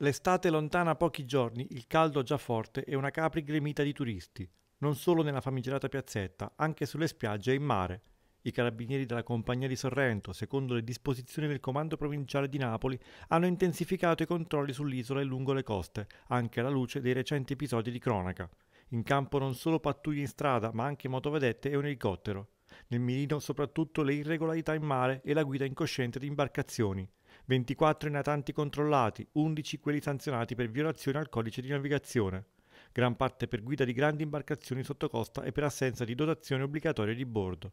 L'estate lontana pochi giorni, il caldo già forte e una capri gremita di turisti, non solo nella famigerata piazzetta, anche sulle spiagge e in mare. I carabinieri della compagnia di Sorrento, secondo le disposizioni del comando provinciale di Napoli, hanno intensificato i controlli sull'isola e lungo le coste, anche alla luce dei recenti episodi di cronaca. In campo non solo pattuglie in strada, ma anche motovedette e un elicottero. Nel mirino soprattutto le irregolarità in mare e la guida incosciente di imbarcazioni. 24 i natanti controllati, 11 quelli sanzionati per violazione al codice di navigazione, gran parte per guida di grandi imbarcazioni sotto costa e per assenza di dotazioni obbligatorie di bordo.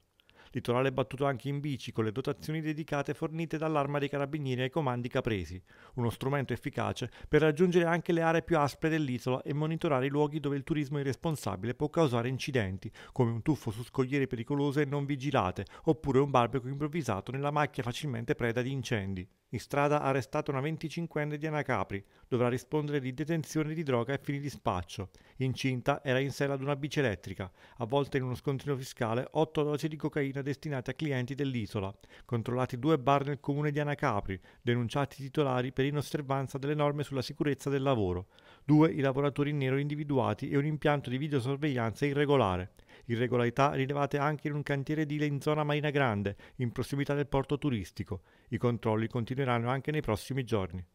Litorale battuto anche in bici con le dotazioni dedicate fornite dall'arma dei carabinieri ai comandi capresi, uno strumento efficace per raggiungere anche le aree più aspre dell'isola e monitorare i luoghi dove il turismo irresponsabile può causare incidenti, come un tuffo su scogliere pericolose e non vigilate, oppure un barbecue improvvisato nella macchia facilmente preda di incendi. In strada ha arrestato una 25enne di Capri, dovrà rispondere di detenzione di droga e fini di spaccio. Incinta era in sella ad una bici elettrica, avvolta in uno scontrino fiscale 8 dosi di cocaina destinate a clienti dell'isola, controllati due bar nel comune di Anacapri, denunciati i titolari per inosservanza delle norme sulla sicurezza del lavoro, due i lavoratori in nero individuati e un impianto di videosorveglianza irregolare irregolarità rilevate anche in un cantiere edile in zona Marina Grande, in prossimità del porto turistico. I controlli continueranno anche nei prossimi giorni.